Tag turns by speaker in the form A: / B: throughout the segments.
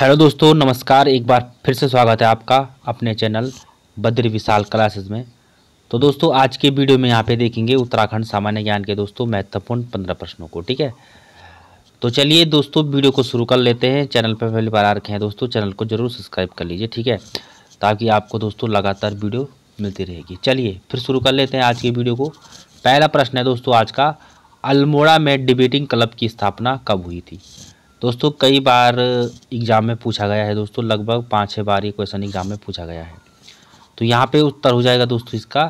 A: hello दोस्तों नमस्कार एक बार फिर से स्वागत है आपका अपने चैनल बद्र विशाल क्लासेस में तो दोस्तों आज के वीडियो में यहाँ पे देखेंगे उत्तराखंड सामान्य ज्ञान के दोस्तों महत्वपूर्ण पंद्रह प्रश्नों को ठीक है तो चलिए दोस्तों वीडियो को शुरू कर लेते हैं चैनल पर पहली बार आ रखे हैं दोस्तों चैनल को जरूर सब्सक्राइब कर लीजिए ठीक है ताकि आपको दोस्तों लगातार वीडियो मिलती रहेगी चलिए फिर शुरू कर लेते हैं आज की वीडियो को पहला प्रश्न है दोस्तों आज का अल्मोड़ा में डिबेटिंग क्लब की स्थापना कब हुई थी दोस्तों कई बार एग्ज़ाम में पूछा गया है दोस्तों लगभग पाँच छः बार ये क्वेश्चन एग्ज़ाम में पूछा गया है तो यहाँ पे उत्तर हो जाएगा दोस्तों इसका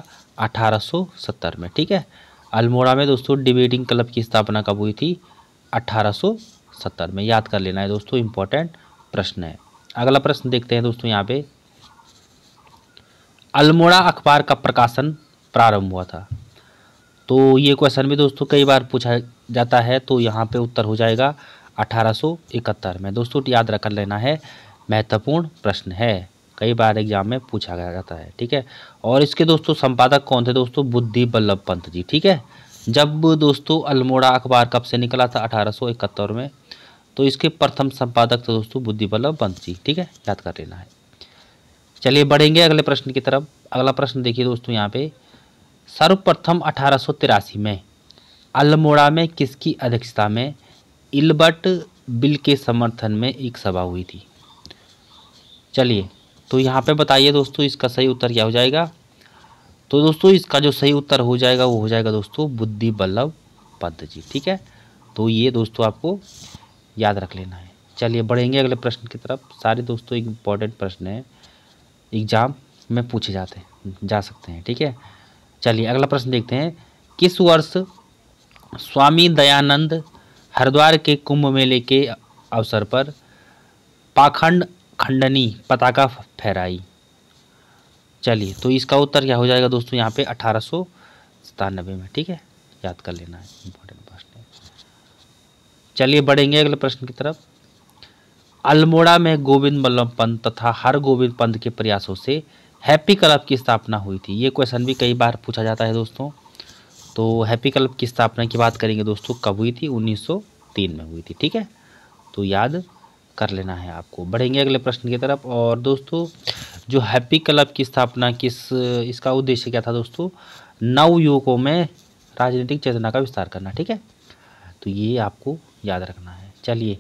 A: 1870 में ठीक है अल्मोड़ा में दोस्तों डिबेटिंग क्लब की स्थापना कब हुई थी 1870 में याद कर लेना है दोस्तों इम्पोर्टेंट प्रश्न है अगला प्रश्न देखते हैं दोस्तों यहाँ पे अल्मोड़ा अखबार का प्रकाशन प्रारंभ हुआ था तो ये क्वेश्चन भी दोस्तों कई बार पूछा जाता है तो यहाँ पे उत्तर हो जाएगा 1871 में दोस्तों याद रख लेना है महत्वपूर्ण प्रश्न है कई बार एग्जाम में पूछा गया जाता है ठीक है और इसके दोस्तों संपादक कौन थे दोस्तों बुद्धि बल्लभ पंत जी ठीक है जब दोस्तों अल्मोड़ा अखबार कब से निकला था अठारह में तो इसके प्रथम संपादक थे दोस्तों बुद्धि बल्लभ पंत जी ठीक है याद कर लेना है चलिए बढ़ेंगे अगले प्रश्न की तरफ अगला प्रश्न देखिए दोस्तों यहाँ पे सर्वप्रथम अठारह में अल्मोड़ा में किसकी अध्यक्षता में इलबर्ट बिल के समर्थन में एक सभा हुई थी चलिए तो यहाँ पे बताइए दोस्तों इसका सही उत्तर क्या हो जाएगा तो दोस्तों इसका जो सही उत्तर हो जाएगा वो हो जाएगा दोस्तों बुद्धि बल्लभ पद जी ठीक है तो ये दोस्तों आपको याद रख लेना है चलिए बढ़ेंगे अगले प्रश्न की तरफ सारे दोस्तों एक इम्पॉर्टेंट प्रश्न है एग्जाम में पूछे जाते हैं जा सकते हैं ठीक है चलिए अगला प्रश्न देखते हैं किस वर्ष स्वामी दयानंद हरिद्वार के कुंभ मेले के अवसर पर पाखंड खंडनी पताका फहराई चलिए तो इसका उत्तर क्या हो जाएगा दोस्तों यहाँ पे अठारह सौ सतानबे में ठीक है याद कर लेना है इम्पोर्टेंट प्रश्न चलिए बढ़ेंगे अगले प्रश्न की तरफ अल्मोड़ा में गोविंद बल्लभ पंत तथा हर गोविंद पंत के प्रयासों से हैप्पी क्लब की स्थापना हुई थी ये क्वेश्चन भी कई बार पूछा जाता है दोस्तों तो हैप्पी क्लब की स्थापना की बात करेंगे दोस्तों कब हुई थी 1903 में हुई थी ठीक है तो याद कर लेना है आपको बढ़ेंगे अगले प्रश्न की तरफ और दोस्तों जो हैप्पी क्लब की स्थापना किस इसका उद्देश्य क्या था दोस्तों नव युवकों में राजनीतिक चेतना का विस्तार करना ठीक है तो ये आपको याद रखना है चलिए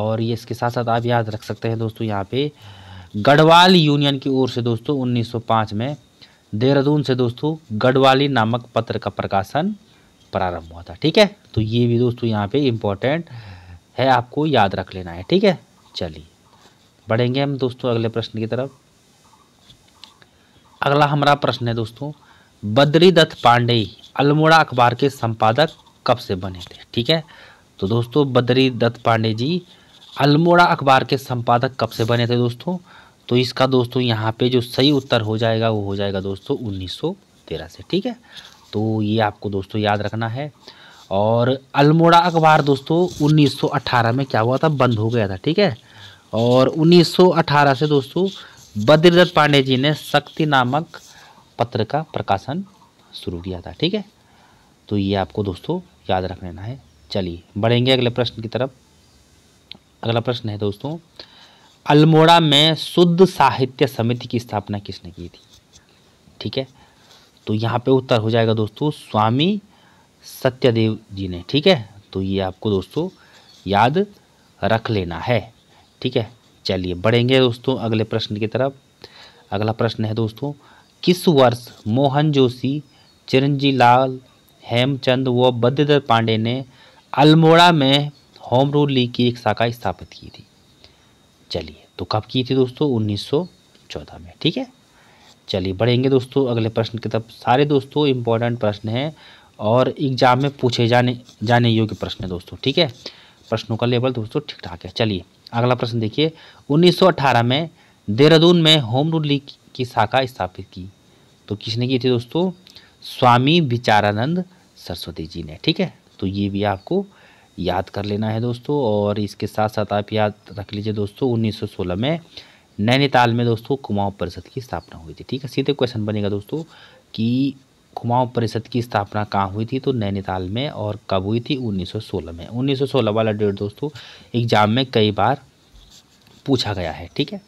A: और ये इसके साथ साथ आप याद रख सकते हैं दोस्तों यहाँ पे गढ़वाल यूनियन की ओर से दोस्तों 1905 में देहरादून से दोस्तों गढ़वाली नामक पत्र का प्रकाशन प्रारंभ हुआ था ठीक है तो ये भी दोस्तों यहाँ पे इम्पोर्टेंट है आपको याद रख लेना है ठीक है चलिए बढ़ेंगे हम दोस्तों अगले प्रश्न की तरफ अगला हमारा प्रश्न है दोस्तों बद्री दत्त पांडे अल्मोड़ा अखबार के संपादक कब से बने थे ठीक है तो दोस्तों बद्री दत्त पांडे जी अल्मोड़ा अखबार के संपादक कब से बने थे दोस्तों तो इसका दोस्तों यहाँ पे जो सही उत्तर हो जाएगा वो हो जाएगा दोस्तों उन्नीस से ठीक है तो ये आपको दोस्तों याद रखना है और अल्मोड़ा अखबार दोस्तों 1918 में क्या हुआ था बंद हो गया था ठीक है और 1918 से दोस्तों बद्रीदत्त पांडे जी ने शक्ति नामक पत्र का प्रकाशन शुरू किया था ठीक है तो ये आपको दोस्तों याद रख लेना है चलिए बढ़ेंगे अगले प्रश्न की तरफ अगला प्रश्न है दोस्तों अल्मोड़ा में शुद्ध साहित्य समिति की स्थापना किसने की थी ठीक है तो यहाँ पे उत्तर हो जाएगा दोस्तों स्वामी सत्यदेव जी ने ठीक है तो ये आपको दोस्तों याद रख लेना है ठीक है चलिए बढ़ेंगे दोस्तों अगले प्रश्न की तरफ अगला प्रश्न है दोस्तों किस वर्ष मोहन जोशी चिरंजी लाल हेमचंद व बद्रधर पांडे ने अल्मोड़ा में होम रूल लीग की एक शाखा स्थापित की थी चलिए तो कब की थी दोस्तों 1914 में ठीक है चलिए बढ़ेंगे दोस्तों अगले प्रश्न की तरफ सारे दोस्तों इम्पोर्टेंट प्रश्न हैं और एग्जाम में पूछे जाने जाने योग्य प्रश्न है दोस्तों ठीक है प्रश्नों का लेवल दोस्तों ठीक ठाक है चलिए अगला प्रश्न देखिए 1918 में देहरादून में होम रूल लीग की शाखा स्थापित की तो किसने की थी दोस्तों स्वामी विचारानंद सरस्वती जी ने ठीक है तो ये भी आपको याद कर लेना है दोस्तों और इसके साथ साथ आप याद रख लीजिए दोस्तों उन्नीस में नैनीताल में दोस्तों कुमाऊँ परिषद की स्थापना हुई थी ठीक है सीधे क्वेश्चन बनेगा दोस्तों कि कुमाऊँ परिषद की स्थापना कहाँ हुई थी तो नैनीताल में और कब हुई थी 1916 में 1916 वाला डेट दोस्तों एग्जाम में कई बार पूछा गया है ठीक है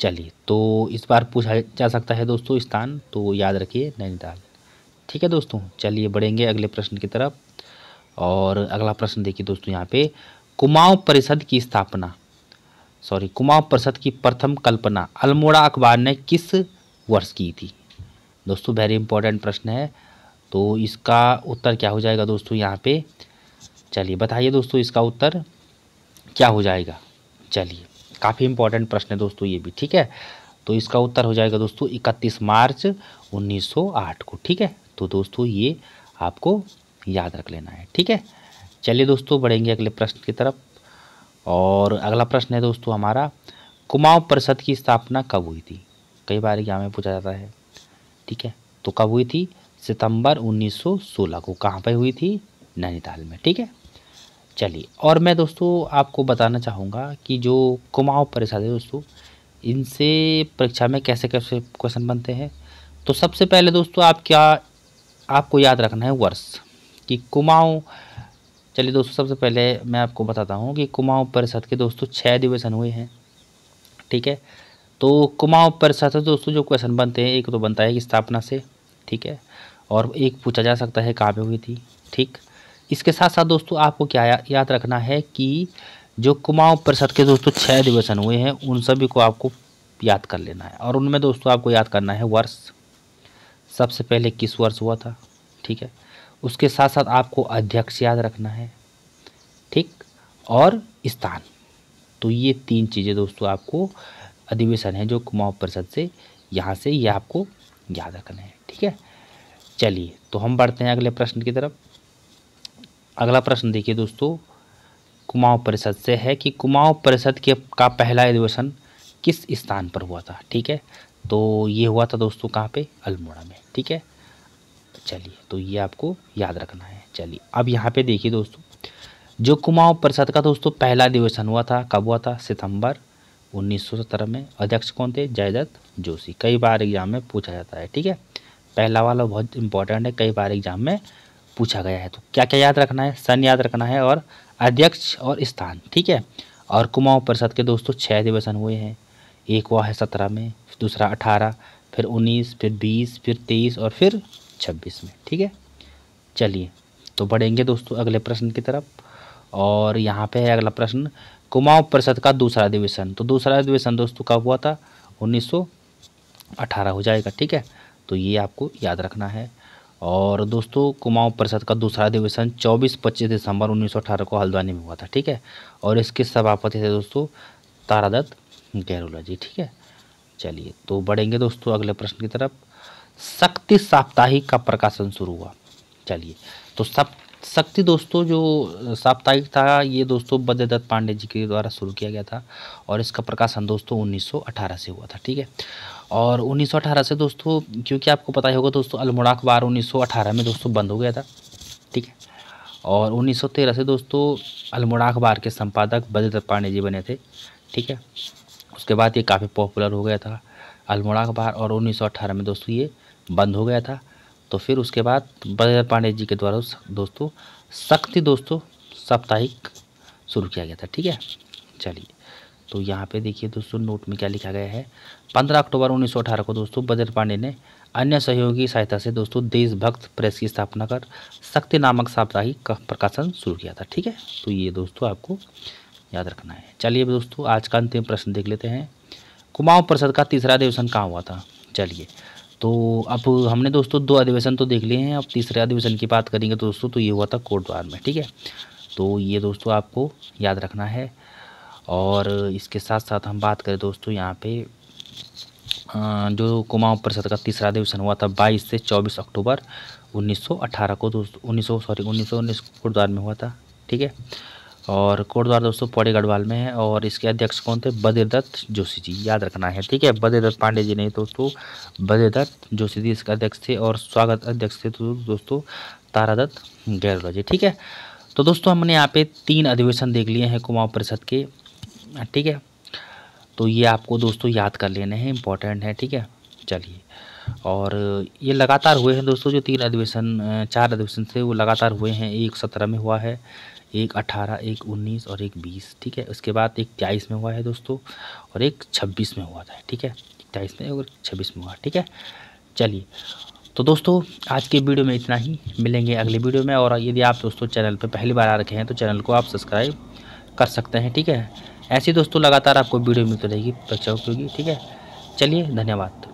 A: चलिए तो इस बार पूछा जा सकता है दोस्तों स्थान तो याद रखिए नैनीताल ठीक है दोस्तों चलिए बढ़ेंगे अगले प्रश्न की तरफ और अगला प्रश्न देखिए दोस्तों यहाँ पे कुमाऊँ परिषद की स्थापना सॉरी कुमाऊँ परिषद की प्रथम कल्पना अल्मोड़ा अखबार ने किस वर्ष की थी दोस्तों वेरी इंपॉर्टेंट प्रश्न है तो इसका उत्तर क्या हो जाएगा दोस्तों यहाँ पे चलिए बताइए दोस्तों इसका उत्तर क्या हो जाएगा चलिए काफ़ी इंपॉर्टेंट प्रश्न है दोस्तों ये भी ठीक है तो इसका उत्तर हो जाएगा दोस्तों इकतीस मार्च उन्नीस को ठीक है तो दोस्तों ये आपको याद रख लेना है ठीक है चलिए दोस्तों बढ़ेंगे अगले प्रश्न की तरफ और अगला प्रश्न है दोस्तों हमारा कुमाऊं परिषद की स्थापना कब हुई थी कई बार यहाँ में पूछा जाता है ठीक है तो कब हुई थी सितंबर 1916 को कहाँ पे हुई थी नैनीताल में ठीक है चलिए और मैं दोस्तों आपको बताना चाहूँगा कि जो कुमाऊं परिषद है दोस्तों इनसे परीक्षा में कैसे कैसे क्वेश्चन बनते हैं तो सबसे पहले दोस्तों आप क्या आपको याद रखना है वर्ष कि कुमाऊँ चलिए दोस्तों सबसे पहले मैं आपको बताता हूँ कि कुमाऊँ परिषद के दोस्तों छः अधिवेशन हुए हैं ठीक है तो कुमाऊँ परिषद से दोस्तों जो क्वेश्चन बनते हैं एक तो बनता है कि स्थापना से ठीक है और एक पूछा जा सकता है कहाँ पे हुई थी ठीक इसके साथ साथ दोस्तों आपको क्या या, याद रखना है कि जो कुमाऊँ परिषद के दोस्तों छः अधिवेशन हुए हैं उन सभी को आपको याद कर लेना है और उनमें दोस्तों आपको याद करना है वर्ष सबसे पहले किस वर्ष हुआ था ठीक है उसके साथ साथ आपको अध्यक्ष याद रखना है ठीक और स्थान तो ये तीन चीज़ें दोस्तों आपको अधिवेशन है जो कुमाऊँ परिषद से यहाँ से ये आपको याद रखना है ठीक है चलिए तो हम बढ़ते हैं अगले प्रश्न की तरफ अगला प्रश्न देखिए दोस्तों कुमाऊँ परिषद से है कि कुमाऊँ परिषद के का पहला अधिवेशन किस स्थान पर हुआ था ठीक है तो ये हुआ था दोस्तों कहाँ पे अल्मोड़ा में ठीक है तो चलिए तो ये आपको याद रखना है चलिए अब यहाँ पे देखिए दोस्तों जो कुमाऊं परिषद का दोस्तों पहला अधिवेशन हुआ था कब हुआ था सितंबर 1917 में अध्यक्ष कौन थे जयदत्त जोशी कई बार एग्जाम में पूछा जाता है ठीक है पहला वाला बहुत इंपॉर्टेंट है कई बार एग्जाम में पूछा गया है तो क्या क्या याद रखना है सन याद रखना है और अध्यक्ष और स्थान ठीक है और कुमाऊं परिषद के दोस्तों छः अधिवेशन हुए हैं एक हुआ है सत्रह में दूसरा अठारह फिर उन्नीस फिर बीस फिर तेईस और फिर छब्बीस में ठीक है चलिए तो बढ़ेंगे दोस्तों अगले प्रश्न की तरफ और यहाँ पे है अगला प्रश्न कुमाऊँ परिषद का दूसरा अधिवेशन तो दूसरा अधिवेशन दोस्तों कब हुआ था 1918 हो जाएगा ठीक है तो ये आपको याद रखना है और दोस्तों कुमाऊँ परिषद का दूसरा अधिवेशन 24 पच्चीस दिसंबर 1918 को हल्द्वानी में हुआ था ठीक है और इसके सभापति थे दोस्तों तारादत्त गहरोला जी ठीक है चलिए तो बढ़ेंगे दोस्तों अगले प्रश्न की तरफ शक्ति साप्ताहिक का प्रकाशन शुरू हुआ चलिए तो सब शक्ति दोस्तों जो साप्ताहिक था ये दोस्तों बद्रदत्त पांडे जी के द्वारा शुरू किया गया था और इसका प्रकाशन दोस्तों 1918 से हुआ था ठीक है और 1918 से दोस्तों क्योंकि आपको पता ही होगा दोस्तों अल्मोड़ा अखबार 1918 में दोस्तों बंद हो गया था ठीक है और 1913 से दोस्तों अल्मोड़ा अखबार के संपादक बद्रदत्त पांडे जी बने थे ठीक है उसके बाद ये काफ़ी पॉपुलर हो गया था अल्मोड़ा अखबार और उन्नीस में दोस्तों ये बंद हो गया था तो फिर उसके बाद बलराज पांडे जी के द्वारा दोस्तों शक्ति दोस्तों साप्ताहिक शुरू किया गया था ठीक है चलिए तो यहाँ पे देखिए दोस्तों नोट में क्या लिखा गया है पंद्रह अक्टूबर 1918 को दोस्तों बजर पांडे ने अन्य सहयोगी सहायता से दोस्तों देशभक्त प्रेस की स्थापना कर शक्ति नामक साप्ताहिक का प्रकाशन शुरू किया था ठीक है तो ये दोस्तों आपको याद रखना है चलिए दोस्तों आज का अंतिम प्रश्न देख लेते हैं कुमाऊं परिषद का तीसरा अधिवेशन कहाँ हुआ था चलिए तो अब हमने दोस्तों दो अधिवेशन तो देख लिए हैं अब तीसरे अधिवेशन की बात करेंगे तो दोस्तों तो ये हुआ था कोटद्वार में ठीक है तो ये दोस्तों आपको याद रखना है और इसके साथ साथ हम बात करें दोस्तों यहाँ पे जो कुमाऊं परिषद का तीसरा अधिवेशन हुआ था 22 से 24 अक्टूबर 1918 को दोस्तों 1900 सॉरी 1919 कोटद्वार में हुआ था ठीक है और कोटद्वार दोस्तों पौड़ी गढ़वाल में है और इसके अध्यक्ष कौन थे बद्रदत्त जोशी जी याद रखना है ठीक है बद्रदत्त पांडे जी नहीं दोस्तों बद्रदत्त जोशी जी इसके अध्यक्ष थे और स्वागत अध्यक्ष थे तो दोस्तों तारादत्त गैरवा जी ठीक है तो दोस्तों हमने यहाँ पे तीन अधिवेशन देख लिए हैं कुमाऊँ परिषद के ठीक है तो ये आपको दोस्तों याद कर लेने हैं इम्पोर्टेंट है ठीक है चलिए और ये लगातार हुए हैं दोस्तों जो तीन अधिवेशन चार अधिवेशन थे वो लगातार हुए हैं एक सत्रह में हुआ है एक अठारह एक उन्नीस और एक बीस ठीक है उसके बाद एक तेईस में हुआ है दोस्तों और एक छब्बीस में हुआ था ठीक है इक्कीस में और छब्बीस में हुआ ठीक है चलिए तो दोस्तों आज के वीडियो में इतना ही मिलेंगे अगले वीडियो में और यदि आप दोस्तों चैनल पर पहली बार आ रखे हैं तो चैनल को आप सब्सक्राइब कर सकते हैं ठीक है ऐसे दोस्तों लगातार आपको वीडियो मिलती रहेगी बच्चों क्योंकि ठीक है चलिए धन्यवाद